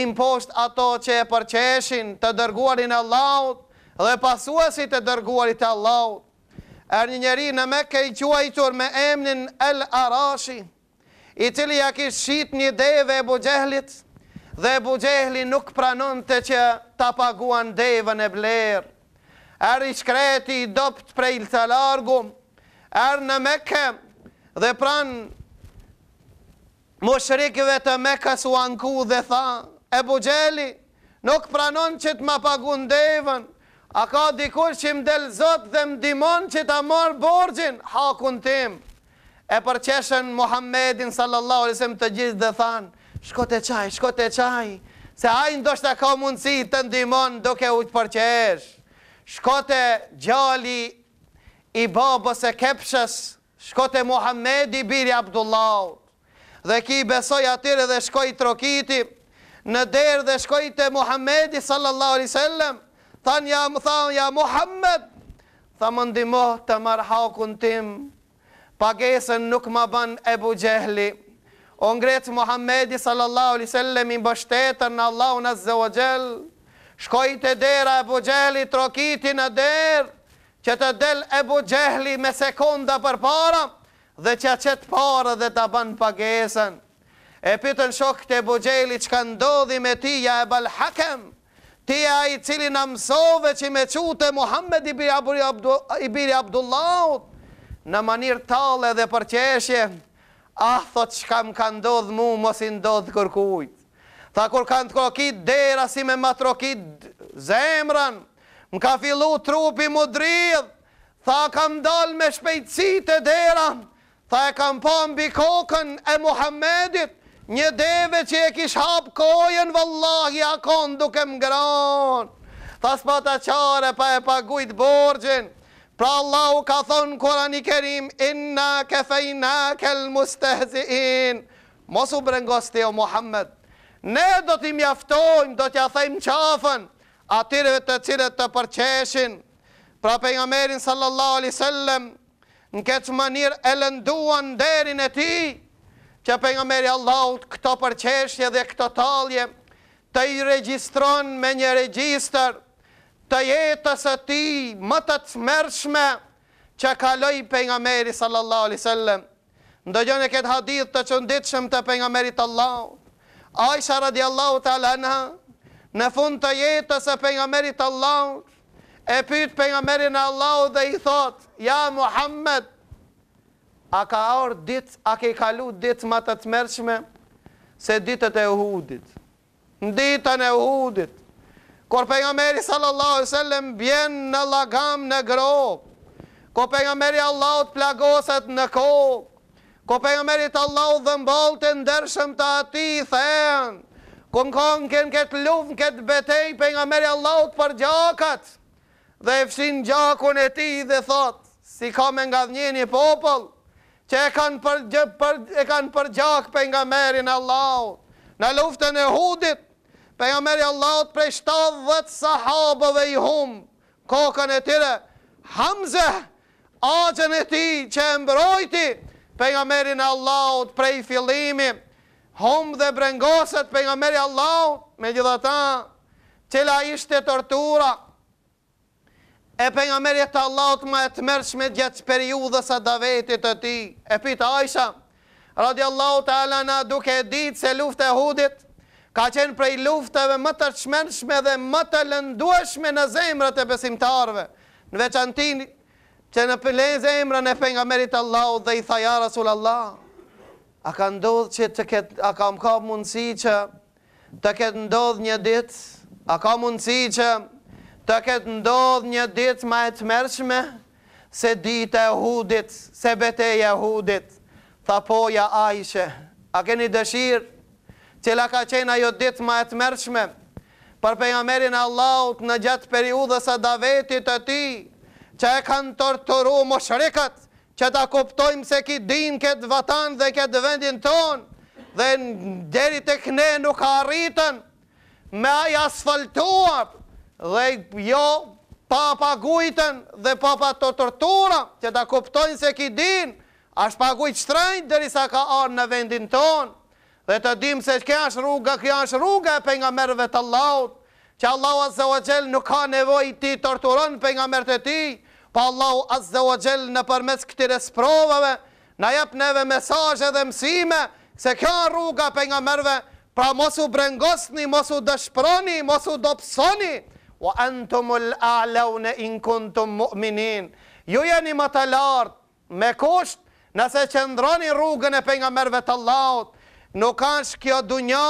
impost ato që e përqeshin të dërguarin Allahut, dhe pasuasi të dërguarit Allahut, er një njeri në me kejquajtur me emnin El Arashi, i cili ja kishit një deve e bugjehlit, dhe Ebu nuk pranon të që ta paguan devën e blerë. Erë i shkreti i dopt prej lë të largu, erë në meke dhe pranë moshrikve të meke su anku dhe tha, Ebu Gjehli nuk pranon që të ma paguan devën, a ka dikur që më delë zotë dhe më dimon që ta marë borgjin, hakun tim, e përqeshen Muhammedin sallallahu alisim të gjithë dhe thanë, shko të qaj, shko të qaj, se ajnë do shta ka mundësi të ndymon duke u të përqesh. Shko të gjali i babës e kepshës, shko të Muhammed i Biri Abdullah, dhe ki besoj atyre dhe shko i trokiti, në derë dhe shko i të Muhammed i sallallahu alai sallam, thanë ja më thanë ja Muhammed, tha më ndimoh të marhaukun tim, pagesën nuk ma ban e bu gjehli, O ngrecë Muhammedi sallallahu alai i mbështetën në Allahu në zë o gjell, dera e bu trokiti në derë, që të del e bu me sekonda për para, dhe që qëtë para dhe të banë pagesën. E pëtën shokët e bu që ka ndodhi me tija e balhakem, hakem, tija i cili në mësove që me qute Muhammed i biri Abdullaut, në manirë talë dhe përqeshje, ah, thot, që kam ka ndodhë mu, mos i ndodhë kërkujt. Tha, kur kanë të kokit, dera si me matrokit zemran, më ka fillu trupi më dridh, tha, kam dal me shpejtësit e deran, tha, e kam po mbi kokën e Muhammedit, një deve që e kish hap kojen, vëllahi, akon duke më granë. Tha, s'pa ta qare, pa e pagujt borgjen, Pra Allahu ka thonë Kurani Kerim, inna kefejna kel mustehziin. Mosu brengosti o Muhammed, ne do t'i mjaftojmë, do t'ja thejmë qafën, atyreve të cilët të përqeshin. Pra për nga merin sallallahu alisallem, në keqë manir e lënduan derin e ti, që për nga meri Allahut këto përqeshje dhe këto talje, të i registron me një registrë, të jetës e ti më të të mërshme që kaloj për nga meri sallallahu alaihi sallem. Ndë gjënë e këtë hadith të që nditë shëmë të për nga meri të Allah. Aisha radiallahu të alana në fund të jetës e për nga meri të Allah e pyth për nga meri në Allah dhe i thot Ja Muhammed a ka orë ditë a ke kalu ditë më të të mërshme se ditët e hudit. Në ditën e hudit kër për nga meri sallallahu sallem bjen në lagam në grob, kër për nga meri allaut plagoset në kok, kër për nga meri të allaut dhëmbal të ndërshëm të ati i thejen, në kënë kënë këtë lufën, këtë betej për nga meri allaut për gjakat, dhe e fshin gjakun e ti dhe thot, si ka me nga dhënjë një popël, që e kanë për, për, gjak për nga meri në allaut, në luftën e hudit, meri Allahot prej 70 sahabëve i hum, kokën e tyre, Hamze, agjen e ti që e mbrojti, meri në Allahot prej filimi, hum dhe brengoset meri Allahot, me gjitha ta, qëla ishte tortura, e meri të Allahot ma e të mërshme gjithë periudës a davetit të ti, e pita Aisha, radi Allahot e alana duke ditë se luft e hudit, ka qenë prej lufteve më të shmenshme dhe më të lëndueshme në zemrët e besimtarve, në veçantin që në pëllen zemrën e për nga merit Allah dhe i thaja Rasul Allah, a ka ndodhë që të ketë, a ka më ka mundësi që të ketë ndodhë një ditë, a ka mundësi që të ketë ndodhë një ditë ma e të mërshme, se ditë e hudit, se bete e hudit, thapoja ajshe, a keni dëshirë, qëla ka qenë ajo ditë ma e të mërshme, për pengamerin Allahut në gjatë periudës e davetit të ti, që e kanë torturu më shrikët, që ta kuptojmë se ki din këtë vatan dhe këtë vendin tonë, dhe deri të këne nuk arritën, rritën, me aj asfaltuar, dhe jo papa gujten dhe papa të tortura, që ta kuptojnë se ki din, ashtë pa gujtë shtrejnë, dhe risa ka arë në vendin tonë, Dhe të dim se që kja është rruga, kja është rruga e për nga mërëve të laut, që Allah azze o Jel nuk ka nevoj ti të torturon për nga mërët e ti, pa po Allah azze o Jel në përmes këtire sprovëve, na jep neve mesajë dhe mësime, se kja rruga për nga mërëve, pra mosu brengosni, mosu dëshproni, mosu dopsoni, o entumul a'leune inkuntum mu'minin, ju jeni më të lartë, me kusht, nëse qëndroni rrugën e për nga mërëve të laut, nuk është kjo dunja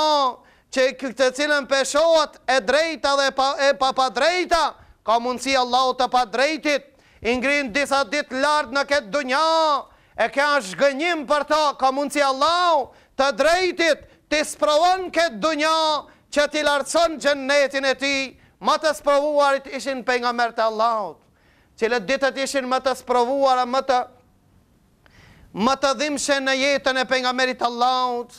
që këtë cilën peshohet e drejta dhe pa, e pa drejta, ka mundësi Allahu të pa drejtit, ingrin disa dit lartë në këtë dunja, e kja është gënjim për ta, ka mundësi Allahu të drejtit, të sprovon këtë dunja, që t'i lartëson gjennetin e ti, ma të sprovuarit ishin për nga mërë të Allahut që le ditët ishin më të sprovuara, më të, më të dhimshe në jetën e të Allahutë,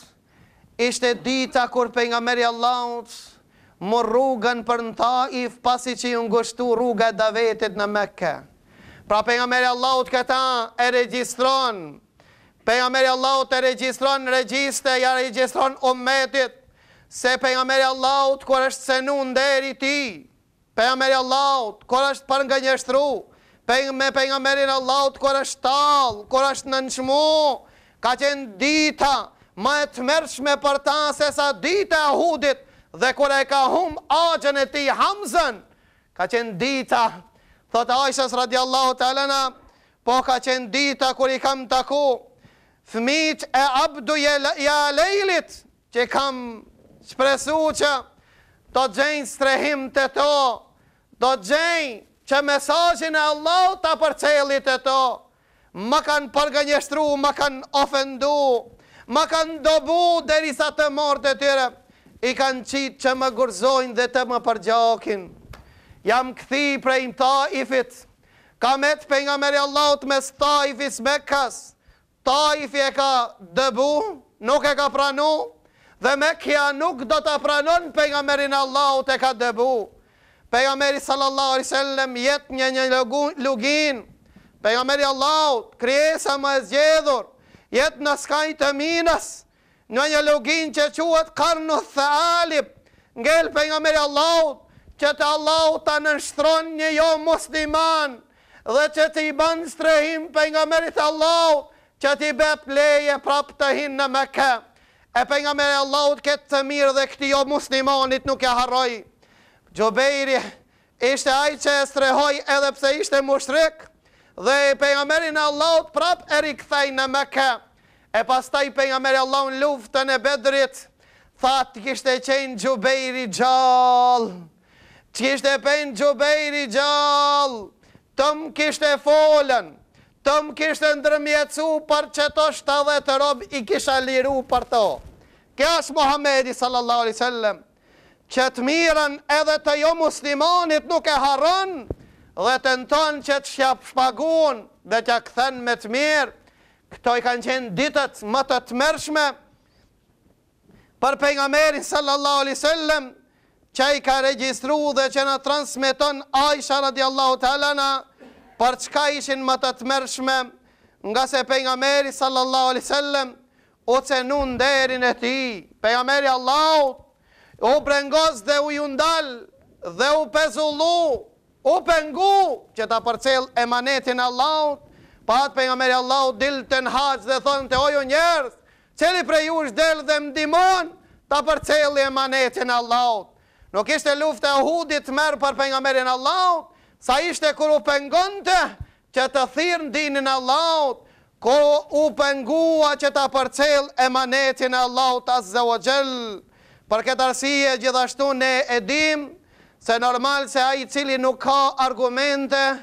ishte dita kur për nga meri Allahut më rrugën për në taif pasi që ju ngushtu rruga dhe vetit në meke. Pra për nga meri Allahut këta e registron, për nga meri Allahut e registron regjiste, ja registron ometit, se për nga meri Allahut kër është senu në deri ti, për nga meri Allahut kër është për nga njështru, për nga merin Allahut, kër është talë, kër është në nëshmu, ka qenë dita, ma e të mërshme për ta se sa dita e hudit dhe kër e ka hum agjen e ti hamzën, ka qenë dita, thotë Aishës radiallahu talena, po ka qenë dita kër i kam taku, thmit e abdu ja lejlit, që kam shpresu që do të gjenjë strehim të to, do të gjenjë që mesajin e Allah të përcelit e to, më kanë përgënjështru, më kanë më kanë ofendu, ma kanë dobu derisa të mortë të tyre, i kanë qitë që më gurzojnë dhe të më përgjokin. Jam këthi prej në taifit, kam etë për nga meri Allahut mes taifis me kas, taifi e ka dëbu, nuk e ka pranu, dhe me kja nuk do të pranon për nga meri në Allahut e ka dëbu. Për nga meri sallallahu arisallem jetë një një lugin, për nga meri Allahut, kriesa më e zgjedhur, jetë në skaj të minës, në një lugin që quat karnu thë alip, ngell për nga mërë Allahut, që të Allahut të nështron një jo musliman, dhe që të i banë strehim për nga mërë të Allahut, që të i bep leje prap të hinë në me ke. E për nga mërë Allahut këtë të mirë dhe këti jo muslimanit nuk e harroj. Gjobejri ishte aj që e strehoj edhe pse ishte mushtrikë, dhe e pejgamberi në Allahut prap e rikthej në Mekë. E pastaj pejgamberi Allahu në luftën e Bedrit tha ti kishte qenë Xubejri xhall. Ti kishte pein Xubejri xhall. Tom kishte folën. Tom kishte ndërmjetsu për çeto 70 rob i kisha liru për to. Kjo as Muhamedi sallallahu alaihi wasallam që të mirën edhe të jo muslimanit nuk e harën, dhe të nëtonë që të shja dhe të këthen me të mirë, këto i kanë qenë ditët më të të mërshme, për për nga sallallahu alaihi sallem, që i ka registru dhe që në transmiton Aisha radiallahu talana, për çka ishin më të të mërshme, nga se për nga meri sallallahu alaihi sallem, o që në nderin e ti, për nga meri allahu, o brengos dhe u jundal, dhe u pezullu, u pëngu që ta përcel emanetin Allahut, pa atë për nga meri Allahut dilë të në haqë dhe thënë të ojo njerës, për prej u delë dhe mdimon ta përcel emanetin Allahut. Nuk ishte luft e hudit mërë për për nga meri Allahut, sa ishte kër u të, që të thirë në dinin Allahut, kër u pëngua që ta përcel emanetin Allahut asë zë o gjellë. Për këtë arsije gjithashtu ne edimë, se normal se aji cili nuk ka argumente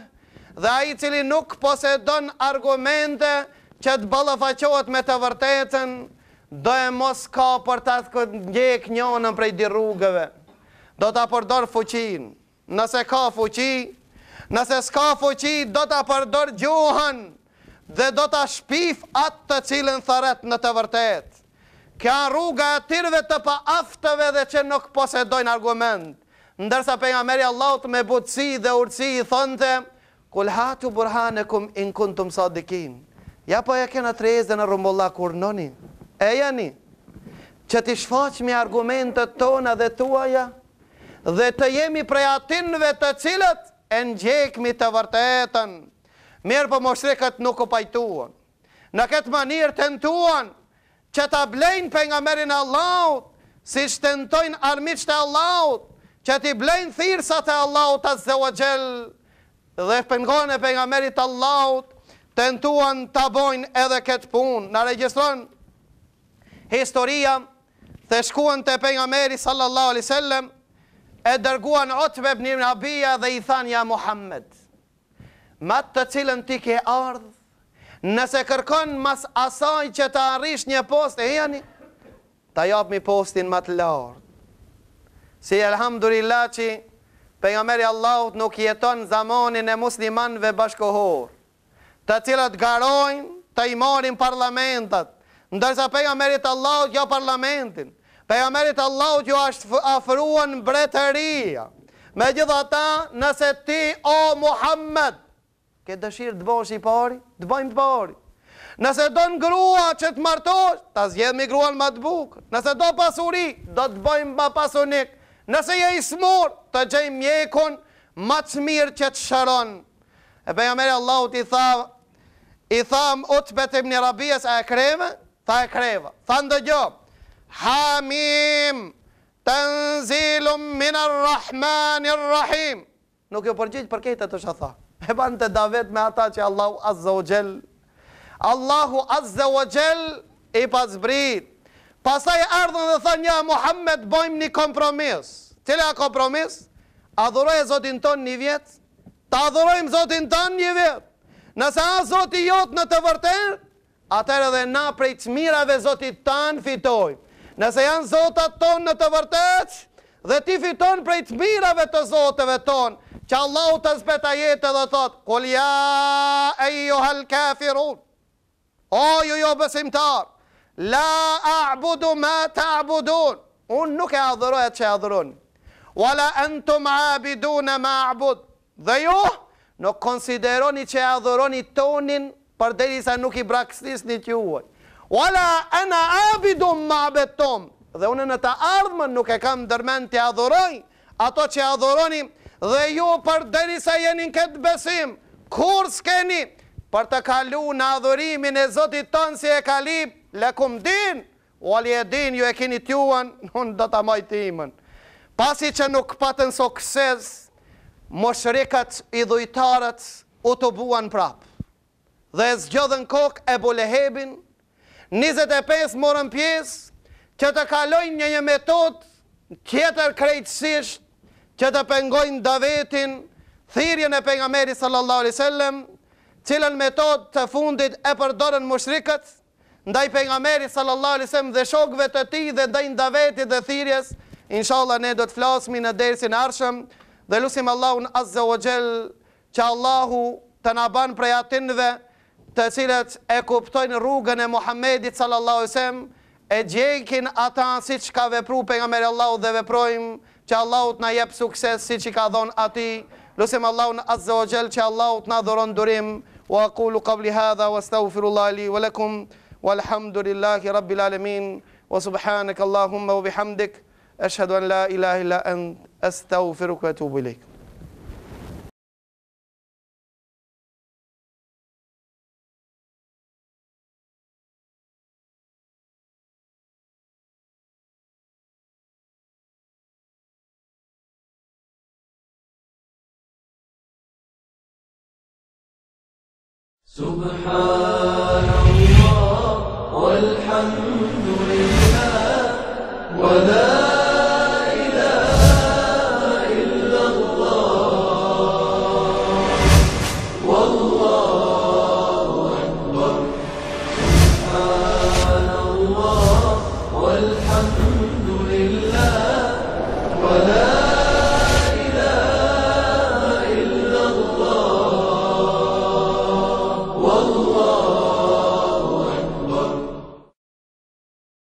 dhe aji cili nuk posedon argumente që të balafachot me të vërtetën, do e mos ka për të atë këtë njek njënën prej di rrugëve. Do të apërdor fuqin, nëse ka fuqi, nëse s'ka fuqi, do të apërdor gjuhën dhe do të shpif atë të cilën thëret në të vërtetë. Kja rruga atyrve të pa aftëve dhe që nuk posedojnë argumentë, ndërsa për nga meri Allahot me butësi dhe urësi i thonëte, kul hatu burhanekum in kuntum sa dikin, ja po e kena të rejzë dhe në rëmbolla kur noni, e jani, që t'i shfaqmi argumentet tona dhe tuaja, dhe të jemi prej atinve të cilët, e në gjekmi të vërtetën, mirë për po moshrekat nuk u pajtuon, në këtë manirë të nëtuon, që ta blejnë për nga merin Allahot, si shtentojnë armiqët e Allahot, që ti blejnë thyrësa të Allahut të zhe dhe pëngon e pengamerit Allahut të nëtuan të bojnë edhe këtë punë. Në regjistron, historia të shkuen të pengameri sallallahu alisallem e dërguan otëve për një një dhe i thanja ja Muhammed. Matë të cilën ti ke ardhë, nëse kërkon mas asaj që ta arish një post e janë, ta japë mi postin matë lartë. Si elhamdurillah që për nga meri Allahut nuk jeton zamonin e muslimanve bashkohor, të cilat garojnë të i marim parlamentat, ndërsa për nga meri Allahut jo parlamentin, për nga meri Allahut jo ashtë afruan bretëria, me gjitha ta nëse ti o Muhammed, ke dëshirë të bosh i pari, të bojmë të pari. Nëse do në grua që të martosh, ta zjedhë mi grua në matë bukë. Nëse do pasuri, do të bojmë ma pasunik. Nëse je i smur, të gjej mjekun, ma të mirë që të shëron. E për jamere Allahut i thamë, i thamë utë betim një rabijes e kreve, tha e kreve, tha ndëgjo, hamim, të nzilum minar rahmanir rahim, nuk jo përgjith për kejtë të shë tha, e banë të davet me ata që Allahu azze o gjell, Allahu azze o gjell, i pasbrit. Pasaj ardhën dhe thënë një, Muhammed, bojmë një kompromis. Tële a kompromis? A dhurojë zotin ton një vjetë? Ta adhurojmë zotin ton një vjetë. Nëse a zotin jotë në të vërterë, atër edhe na prej të mirave zotit tanë fitoj. Nëse janë zotat tonë në të vërteqë, dhe ti fiton prej të mirave të zotëve tonë, që Allah të zbeta jetë dhe thotë, kulja e johal kafirun, o ju jo besimtarë, La a'budu ma ta'budun. Unë nuk e adhërojët që e wala Wa la entum a'bidu në ma a'bud. Dhe ju, nuk konsideroni që e adhëroni tonin për deri sa nuk i braksis një që uaj. Wa la ena a'bidu ma a'bid Dhe unë në ta ardhëmën nuk e kam dërmen të adhëroj. Ato që e adhëroni dhe ju për deri sa jenin këtë besim. Kur s'keni për të kalu në adhërimin e zotit tonë si e kalip lekum din, u alje din, ju e kini tjuan, (laughs) nën do të majtë imën. Pasi që nuk patën sokses, moshrikat i dhujtarët u të buan prapë. Dhe e zgjodhen kok e bulehebin, 25 morën pjesë, që të kalojnë një një metodë, tjetër krejtësisht, që të pengojnë davetin, thirjen e pengameri sallallahu alai sallam, cilën metodë të fundit e përdorën moshrikatë, ndaj për nga alaihi wasallam dhe shokve të ti dhe ndaj ndavetit dhe thirjes, inshallah ne do të flasmi në dersin arshëm dhe lusim Allahun azza wa jall që Allahu të naban prej atinve të cilët e kuptojnë rrugën e Muhammedit wasallam e gjekin ata si që ka vepru për nga Allahu dhe veprojmë që të na jep sukses si që ka dhon ati, lusim Allahun azze o gjell që Allahu na dhoron durim, wa akulu qabli hadha, wa staghfirullahi, wa lakum, والحمد لله رب العالمين وسبحانك اللهم وبحمدك أشهد أن لا إله إلا أنت أستغفرك وأتوب إليك سبحان brother